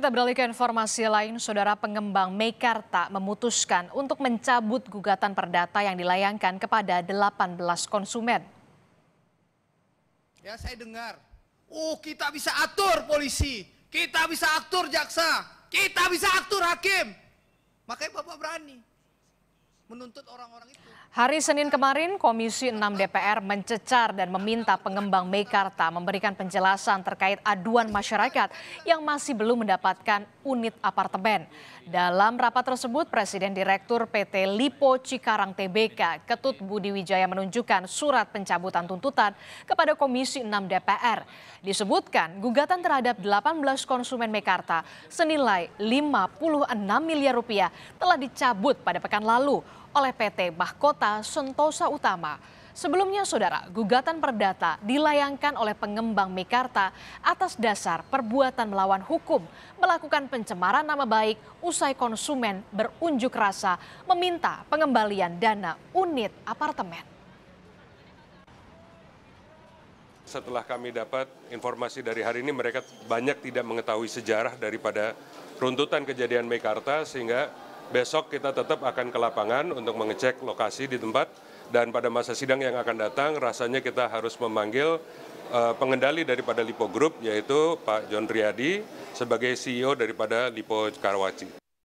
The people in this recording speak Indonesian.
Kita beralih ke informasi lain, saudara pengembang Mekarta memutuskan untuk mencabut gugatan perdata yang dilayangkan kepada 18 konsumen. Ya saya dengar, oh kita bisa atur polisi, kita bisa atur jaksa, kita bisa atur hakim. Makanya Bapak berani menuntut orang-orang itu. Hari Senin kemarin, Komisi 6 DPR mencecar dan meminta pengembang Mekarta memberikan penjelasan terkait aduan masyarakat yang masih belum mendapatkan unit apartemen. Dalam rapat tersebut, Presiden Direktur PT Lipo Cikarang TBK, Ketut Budi Wijaya menunjukkan surat pencabutan tuntutan kepada Komisi 6 DPR. Disebutkan gugatan terhadap 18 konsumen Mekarta senilai 56 miliar rupiah telah dicabut pada pekan lalu oleh PT Mahkota Sentosa Utama. Sebelumnya, saudara, gugatan perdata dilayangkan oleh pengembang Mekarta atas dasar perbuatan melawan hukum, melakukan pencemaran nama baik usai konsumen berunjuk rasa meminta pengembalian dana unit apartemen. Setelah kami dapat informasi dari hari ini, mereka banyak tidak mengetahui sejarah daripada runtutan kejadian Mekarta, sehingga besok kita tetap akan ke lapangan untuk mengecek lokasi di tempat dan pada masa sidang yang akan datang rasanya kita harus memanggil uh, pengendali daripada Lipo Group yaitu Pak John Riyadi sebagai CEO daripada Lipo Karawaci.